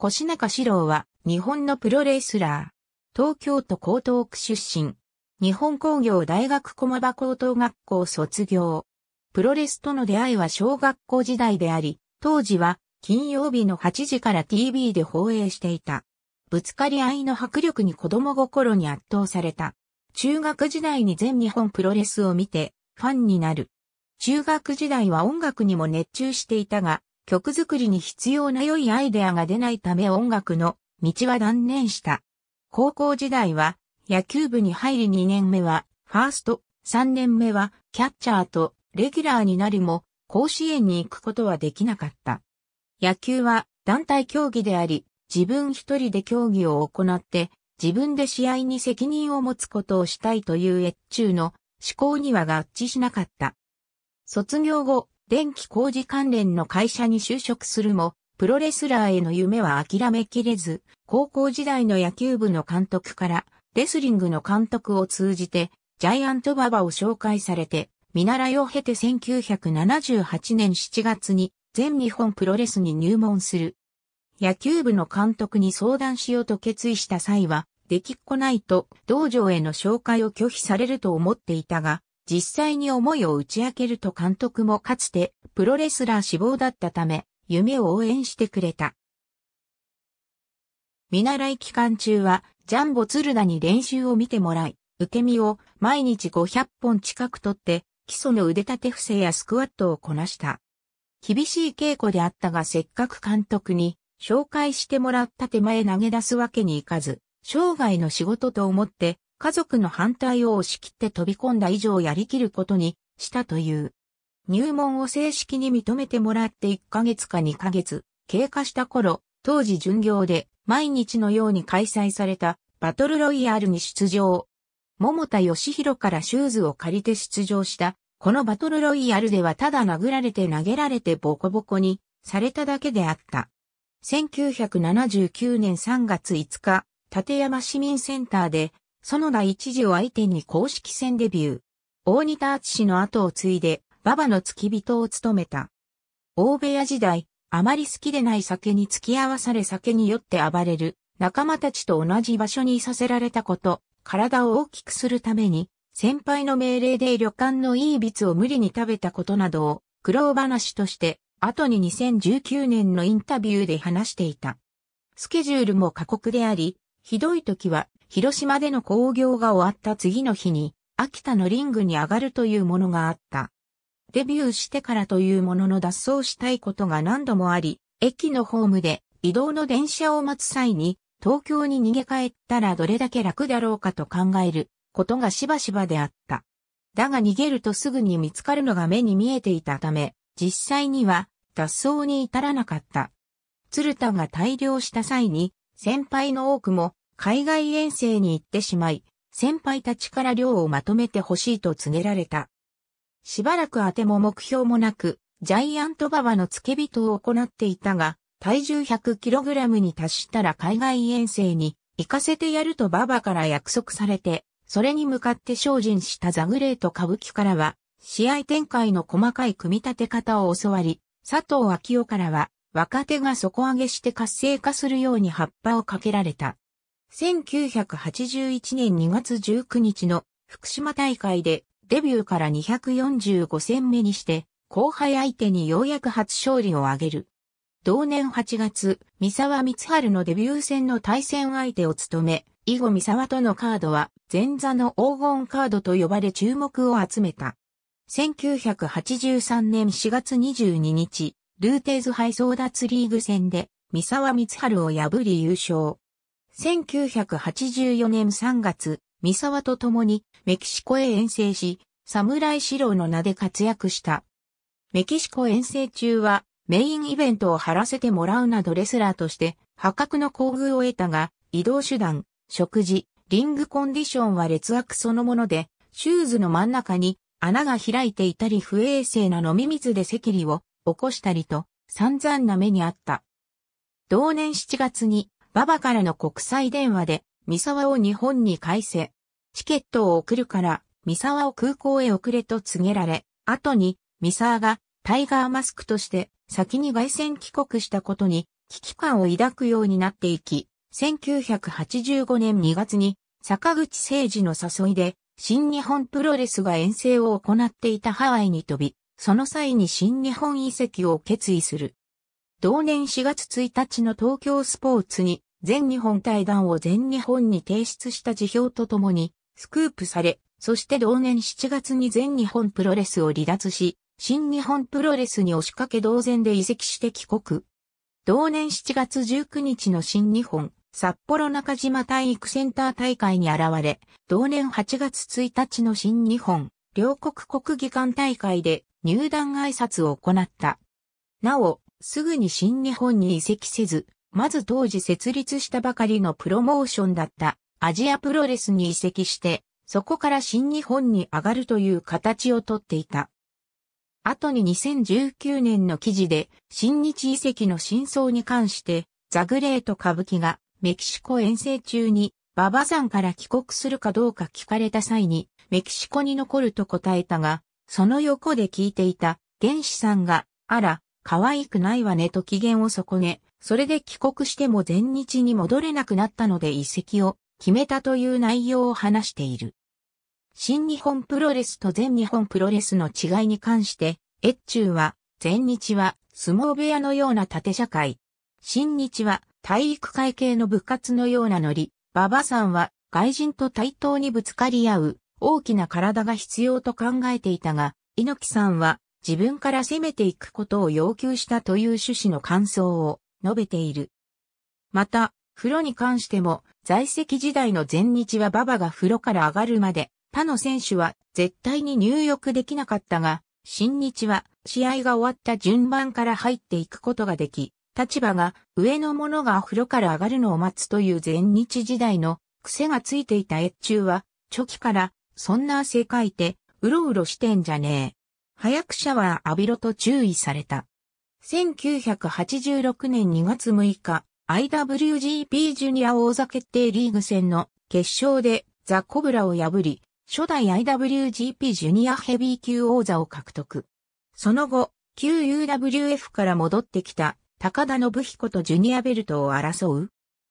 越中志郎は日本のプロレスラー。東京都江東区出身。日本工業大学駒場高等学校卒業。プロレスとの出会いは小学校時代であり、当時は金曜日の8時から TV で放映していた。ぶつかり合いの迫力に子供心に圧倒された。中学時代に全日本プロレスを見てファンになる。中学時代は音楽にも熱中していたが、曲作りに必要な良いアイデアが出ないため音楽の道は断念した。高校時代は野球部に入り2年目はファースト、3年目はキャッチャーとレギュラーになりも甲子園に行くことはできなかった。野球は団体競技であり、自分一人で競技を行って、自分で試合に責任を持つことをしたいという越中の思考には合致しなかった。卒業後、電気工事関連の会社に就職するも、プロレスラーへの夢は諦めきれず、高校時代の野球部の監督から、レスリングの監督を通じて、ジャイアントババを紹介されて、見習いを経て1978年7月に全日本プロレスに入門する。野球部の監督に相談しようと決意した際は、できっこないと道場への紹介を拒否されると思っていたが、実際に思いを打ち明けると監督もかつてプロレスラー志望だったため、夢を応援してくれた。見習い期間中は、ジャンボ鶴田に練習を見てもらい、受け身を毎日500本近く取って、基礎の腕立て伏せやスクワットをこなした。厳しい稽古であったがせっかく監督に紹介してもらった手前投げ出すわけにいかず、生涯の仕事と思って家族の反対を押し切って飛び込んだ以上やりきることにしたという。入門を正式に認めてもらって1ヶ月か2ヶ月経過した頃、当時巡業で毎日のように開催されたバトルロイヤルに出場。桃田義弘からシューズを借りて出場した。このバトルロイヤルではただ殴られて投げられてボコボコにされただけであった。1979年3月5日、立山市民センターで園田一時を相手に公式戦デビュー。大仁田厚氏の後を継いで、馬場の付き人を務めた。大部屋時代、あまり好きでない酒に付き合わされ酒に酔って暴れる、仲間たちと同じ場所にいさせられたこと、体を大きくするために、先輩の命令で旅館のいいビツを無理に食べたことなどを、苦労話として、後に2019年のインタビューで話していた。スケジュールも過酷であり、ひどい時は、広島での興行が終わった次の日に、秋田のリングに上がるというものがあった。デビューしてからというものの脱走したいことが何度もあり、駅のホームで移動の電車を待つ際に、東京に逃げ帰ったらどれだけ楽だろうかと考えることがしばしばであった。だが逃げるとすぐに見つかるのが目に見えていたため、実際には脱走に至らなかった。鶴田が大量した際に、先輩の多くも海外遠征に行ってしまい、先輩たちから寮をまとめてほしいと告げられた。しばらく当ても目標もなく、ジャイアントババの付け人を行っていたが、体重 100kg に達したら海外遠征に行かせてやるとババから約束されて、それに向かって精進したザグレート歌舞伎からは、試合展開の細かい組み立て方を教わり、佐藤昭夫からは、若手が底上げして活性化するように葉っぱをかけられた。1981年2月19日の福島大会でデビューから245戦目にして、後輩相手にようやく初勝利を挙げる。同年8月、三沢光春のデビュー戦の対戦相手を務め、以後三沢とのカードは前座の黄金カードと呼ばれ注目を集めた。1983年4月22日、ルーテーズ杯争奪リーグ戦で三沢光春を破り優勝。1984年3月、三沢と共にメキシコへ遠征し、侍四郎の名で活躍した。メキシコ遠征中はメインイベントを張らせてもらうなどレスラーとして破格の厚遇を得たが、移動手段、食事、リングコンディションは劣悪そのもので、シューズの真ん中に穴が開いていたり不衛生な飲み水で赤痢を起こしたりと散々な目にあった。同年7月に馬場からの国際電話で、三沢を日本に返せ。チケットを送るから、三沢を空港へ送れと告げられ、後に、三沢がタイガーマスクとして先に外線帰国したことに危機感を抱くようになっていき、1985年2月に坂口誠二の誘いで新日本プロレスが遠征を行っていたハワイに飛び、その際に新日本遺跡を決意する。同年4月1日の東京スポーツに全日本対談を全日本に提出した辞表とともに、スクープされ、そして同年7月に全日本プロレスを離脱し、新日本プロレスに押しかけ同然で移籍して帰国。同年7月19日の新日本、札幌中島体育センター大会に現れ、同年8月1日の新日本、両国国技館大会で入団挨拶を行った。なお、すぐに新日本に移籍せず、まず当時設立したばかりのプロモーションだったアジアプロレスに移籍して、そこから新日本に上がるという形をとっていた。後に2019年の記事で、新日遺跡の真相に関して、ザグレート歌舞伎がメキシコ遠征中に、バ場山から帰国するかどうか聞かれた際に、メキシコに残ると答えたが、その横で聞いていた、原始さんが、あら、可愛くないわねと機嫌を損ね、それで帰国しても前日に戻れなくなったので移籍を決めたという内容を話している。新日本プロレスと全日本プロレスの違いに関して、越中は、全日は相撲部屋のような縦社会。新日は体育会系の部活のようなノリ。馬場さんは外人と対等にぶつかり合う大きな体が必要と考えていたが、猪木さんは自分から攻めていくことを要求したという趣旨の感想を述べている。また、風呂に関しても、在籍時代の前日は馬場が風呂から上がるまで、他の選手は絶対に入浴できなかったが、新日は試合が終わった順番から入っていくことができ、立場が上の者が風呂から上がるのを待つという前日時代の癖がついていた越中は、初期からそんな汗かいて、うろうろしてんじゃねえ。早くシャワー浴びろと注意された。1986年2月6日、IWGP ジュニア王座決定リーグ戦の決勝でザ・コブラを破り、初代 IWGP ジュニアヘビー級王座を獲得。その後、旧 UWF から戻ってきた高田信彦とジュニアベルトを争う。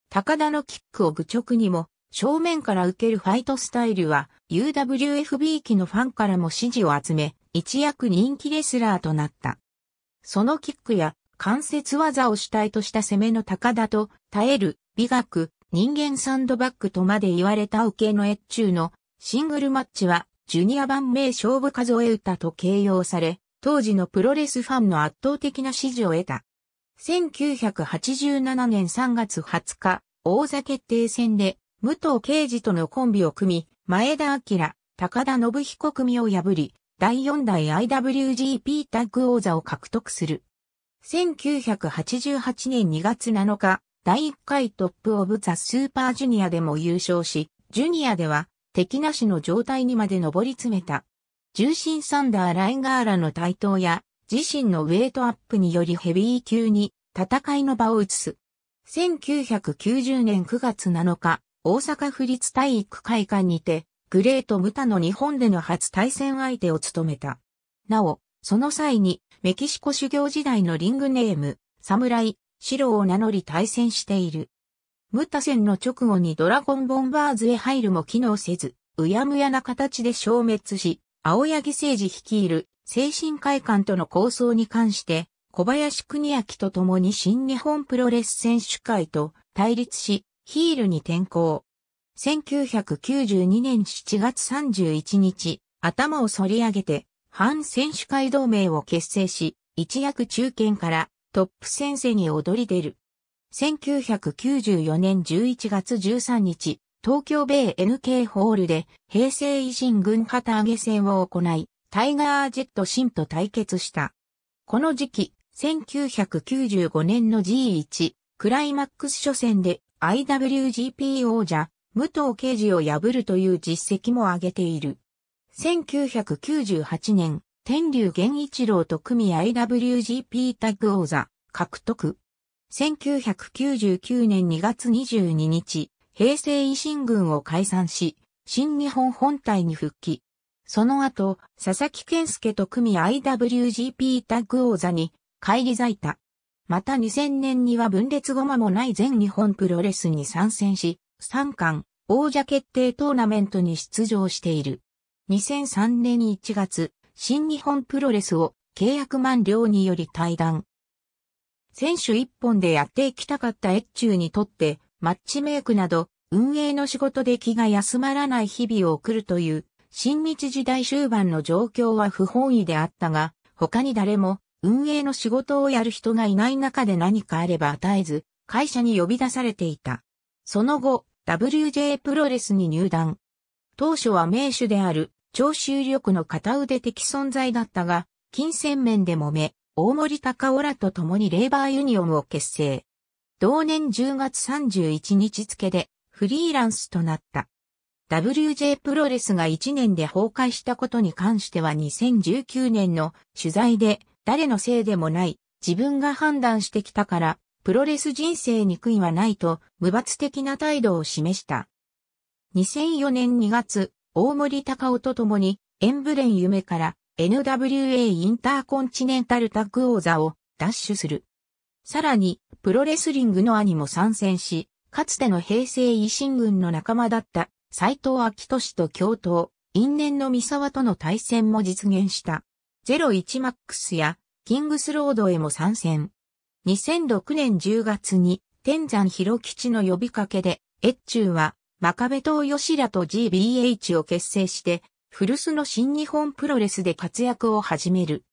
高田のキックを愚直にも、正面から受けるファイトスタイルは UWFB 期のファンからも支持を集め、一躍人気レスラーとなった。そのキックや関節技を主体とした攻めの高田と耐える美学人間サンドバッグとまで言われた受けの越中のシングルマッチはジュニア版名勝負数え歌と形容され当時のプロレスファンの圧倒的な支持を得た。1987年3月20日、大座決定戦で、武藤敬司とのコンビを組み、前田明、高田信彦組を破り、第4代 IWGP タッグ王座を獲得する。1988年2月7日、第1回トップオブザスーパージュニアでも優勝し、ジュニアでは敵なしの状態にまで上り詰めた。重心サンダー・ライガーラの台頭や、自身のウェイトアップによりヘビー級に戦いの場を移す。1990年9月7日、大阪府立体育会館にて、グレート・ムタの日本での初対戦相手を務めた。なお、その際に、メキシコ修行時代のリングネーム、サムライ、シロを名乗り対戦している。ムタ戦の直後にドラゴンボンバーズへ入るも機能せず、うやむやな形で消滅し、青柳誠治率いる精神会館との構想に関して、小林国明と共に新日本プロレス選手会と対立し、ヒールに転向。1992年7月31日、頭を反り上げて、反選手会同盟を結成し、一躍中堅からトップ戦線に躍り出る。1994年11月13日、東京米 NK ホールで平成維新軍旗揚げ戦を行い、タイガージェットシンと対決した。この時期、1995年の G1 クライマックス初戦で IWGP 王者武藤刑事を破るという実績も挙げている。1998年、天竜源一郎と組 IWGP タッグ王座獲得。1999年2月22日、平成維新軍を解散し、新日本本体に復帰。その後、佐々木健介と組 IWGP タッグ王座に返り咲いた。また2000年には分裂後間もない全日本プロレスに参戦し、3冠王者決定トーナメントに出場している。2003年1月、新日本プロレスを契約満了により退団。選手一本でやっていきたかった越中にとって、マッチメイクなど、運営の仕事で気が休まらない日々を送るという、新日時代終盤の状況は不本意であったが、他に誰も運営の仕事をやる人がいない中で何かあれば与えず、会社に呼び出されていた。その後、WJ プロレスに入団。当初は名手である、長州力の片腕的存在だったが、金銭面でもめ、大森高尾らと共にレーバーユニオンを結成。同年10月31日付で、フリーランスとなった。WJ プロレスが1年で崩壊したことに関しては2019年の取材で、誰のせいでもない、自分が判断してきたから、プロレス人生に悔いはないと、無罰的な態度を示した。2004年2月、大森隆夫と共に、エンブレン夢から NWA インターコンチネンタルタッグ王座を奪取する。さらに、プロレスリングの兄も参戦し、かつての平成維新軍の仲間だった斎藤明俊と共闘、因縁の三沢との対戦も実現した。01マックスやキングスロードへも参戦。2006年10月に天山広吉の呼びかけで、越中は、真壁東吉らと GBH を結成して、古巣の新日本プロレスで活躍を始める。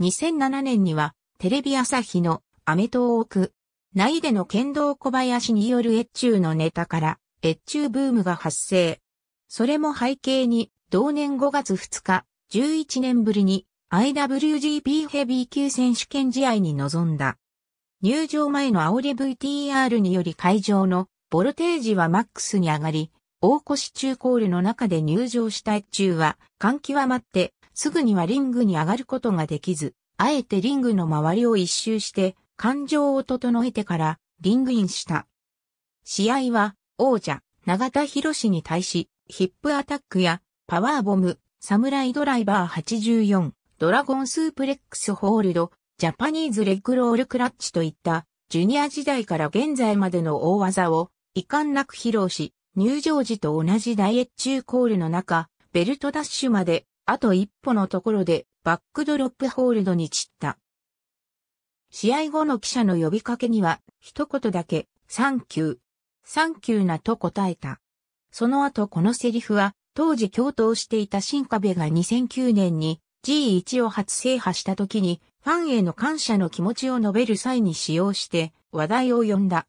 2007年には、テレビ朝日のアメトーーク、内での剣道小林による越中のネタから、越中ブームが発生。それも背景に、同年5月2日、11年ぶりに IWGP ヘビー級選手権試合に臨んだ。入場前の煽り VTR により会場のボルテージはマックスに上がり、大越中コールの中で入場した一中は、感極まって、すぐにはリングに上がることができず、あえてリングの周りを一周して、感情を整えてから、リングインした。試合は、王者、永田博士に対し、ヒップアタックや、パワーボム、サムライドライバー84、ドラゴンスープレックスホールド、ジャパニーズレッグロールクラッチといった、ジュニア時代から現在までの大技を遺憾なく披露し、入場時と同じダイエット中コールの中、ベルトダッシュまで、あと一歩のところで、バックドロップホールドに散った。試合後の記者の呼びかけには、一言だけ、サンキュー。サンキューなと答えた。その後このセリフは、当時共闘していた新壁が2009年に G1 を初制覇した時にファンへの感謝の気持ちを述べる際に使用して話題を呼んだ。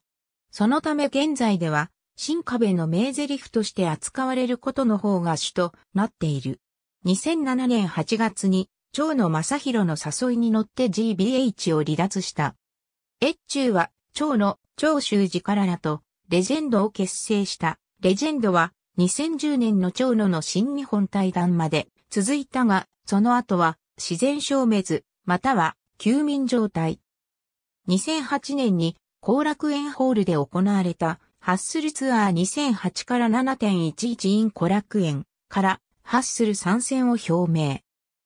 そのため現在では、新壁の名台詞として扱われることの方が主となっている。2007年8月に、長野正宏の誘いに乗って GBH を離脱した。越中は、長野、長州寺かららと、レジェンドを結成した。レジェンドは、2010年の長野の新日本対談まで続いたが、その後は、自然消滅、または休眠状態。2008年に後楽園ホールで行われたハッスルツアー2008から7.11イン後楽園からハッスル参戦を表明。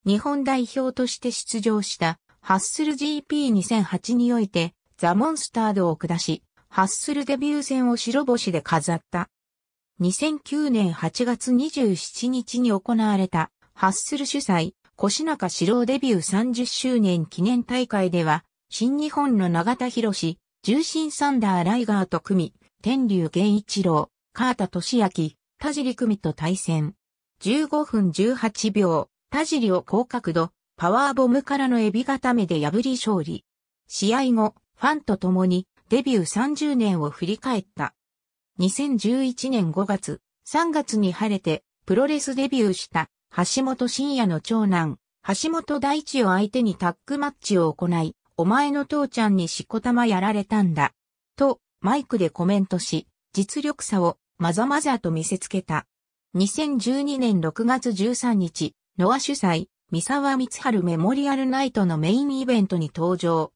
日本代表として出場したハッスル GP2008 においてザ・モンスタードを下し、ハッスルデビュー戦を白星で飾った。2009年8月27日に行われたハッスル主催越中史郎デビュー30周年記念大会では、新日本の永田博士、重心サンダーライガーと組、み、天竜源一郎、川田俊明、田尻組と対戦。15分18秒、田尻を高角度、パワーボムからのエビ固めで破り勝利。試合後、ファンと共にデビュー30年を振り返った。2011年5月、3月に晴れてプロレスデビューした橋本真也の長男、橋本大地を相手にタッグマッチを行い、お前の父ちゃんにしこたまやられたんだ。と、マイクでコメントし、実力差をまざまざと見せつけた。2012年6月13日、ノア主催、三沢光春メモリアルナイトのメインイベントに登場。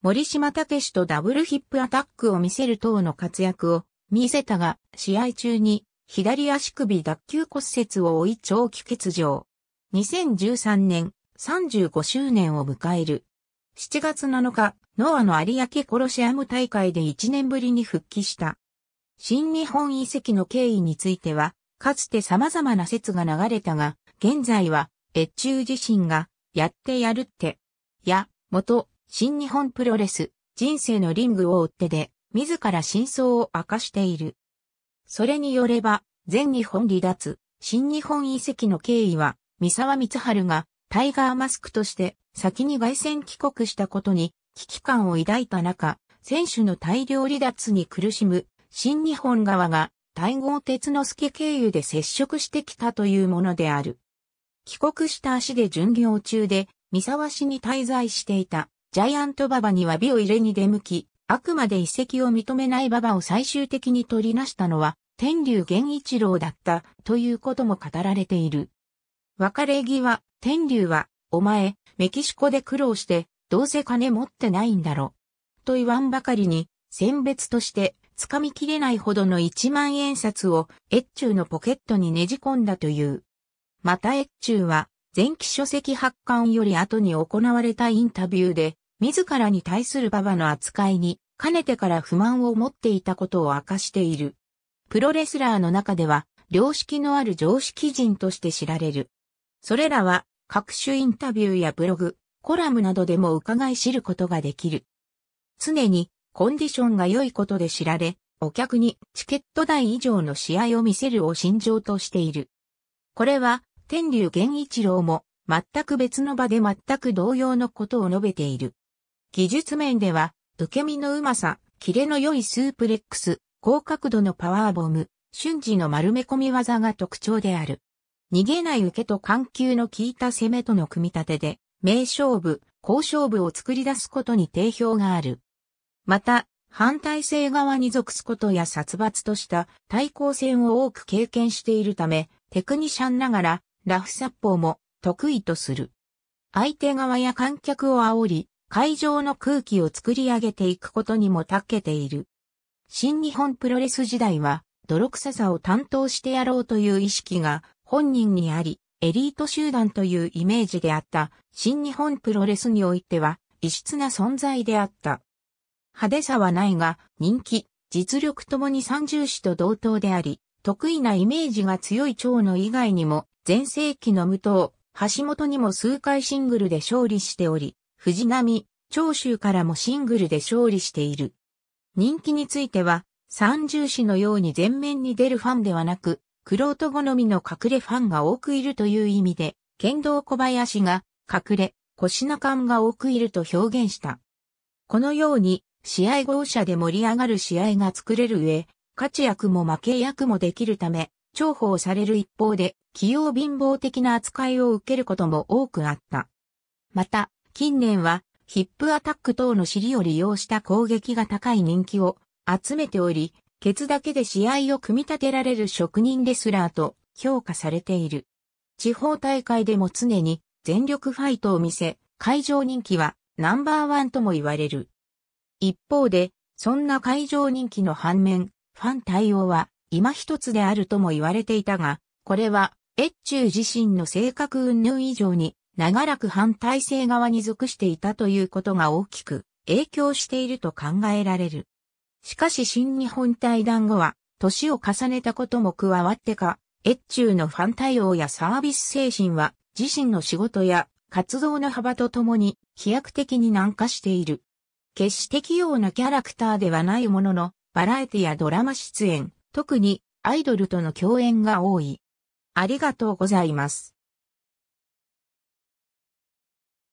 森島武とダブルヒップアタックを見せる等の活躍を見せたが、試合中に左足首脱臼骨折を追い長期欠場。2013年35周年を迎える。7月7日、ノアの有明コロシアム大会で1年ぶりに復帰した。新日本遺跡の経緯については、かつて様々な説が流れたが、現在は、越中自身が、やってやるって、や、元、新日本プロレス、人生のリングを追ってで、自ら真相を明かしている。それによれば、全日本離脱、新日本遺跡の経緯は、三沢光春がタイガーマスクとして先に外戦帰国したことに危機感を抱いた中、選手の大量離脱に苦しむ新日本側が大合鉄之助経由で接触してきたというものである。帰国した足で巡業中で三沢市に滞在していたジャイアント馬場には美を入れに出向き、あくまで遺跡を認めない馬場を最終的に取り出したのは、天竜源一郎だったということも語られている。別れ際、天竜は、お前、メキシコで苦労して、どうせ金持ってないんだろ。と言わんばかりに、選別として、掴みきれないほどの一万円札を、越中のポケットにねじ込んだという。また越中は、前期書籍発刊より後に行われたインタビューで、自らに対する馬場の扱いに、かねてから不満を持っていたことを明かしている。プロレスラーの中では、良識のある常識人として知られる。それらは、各種インタビューやブログ、コラムなどでも伺い知ることができる。常に、コンディションが良いことで知られ、お客にチケット代以上の試合を見せるを心情としている。これは、天竜源一郎も、全く別の場で全く同様のことを述べている。技術面では、受け身のうまさ、キレの良いスープレックス、高角度のパワーボム、瞬時の丸め込み技が特徴である。逃げない受けと緩急の効いた攻めとの組み立てで、名勝負、好勝負を作り出すことに定評がある。また、反対性側に属すことや殺伐とした対抗戦を多く経験しているため、テクニシャンながら、ラフ殺法も得意とする。相手側や観客を煽り、会場の空気を作り上げていくことにも長けている。新日本プロレス時代は、泥臭さを担当してやろうという意識が本人にあり、エリート集団というイメージであった新日本プロレスにおいては異質な存在であった。派手さはないが人気、実力ともに三重視と同等であり、得意なイメージが強い長野以外にも前世紀の無党、橋本にも数回シングルで勝利しており、藤波、長州からもシングルで勝利している。人気については、三重市のように前面に出るファンではなく、黒人好みの隠れファンが多くいるという意味で、剣道小林が、隠れ、腰中感が多くいると表現した。このように、試合号者で盛り上がる試合が作れる上、勝ち役も負け役もできるため、重宝される一方で、器用貧乏的な扱いを受けることも多くあった。また、近年はヒップアタック等の尻を利用した攻撃が高い人気を集めており、ケツだけで試合を組み立てられる職人レスラーと評価されている。地方大会でも常に全力ファイトを見せ、会場人気はナンバーワンとも言われる。一方で、そんな会場人気の反面、ファン対応は今一つであるとも言われていたが、これは、越中自身の性格云々以上に長らく反体制側に属していたということが大きく影響していると考えられる。しかし新日本対談後は、年を重ねたことも加わってか、越中のファン対応やサービス精神は、自身の仕事や活動の幅とともに飛躍的に軟化している。決して器用なキャラクターではないものの、バラエティやドラマ出演、特にアイドルとの共演が多い。ありがとうございます。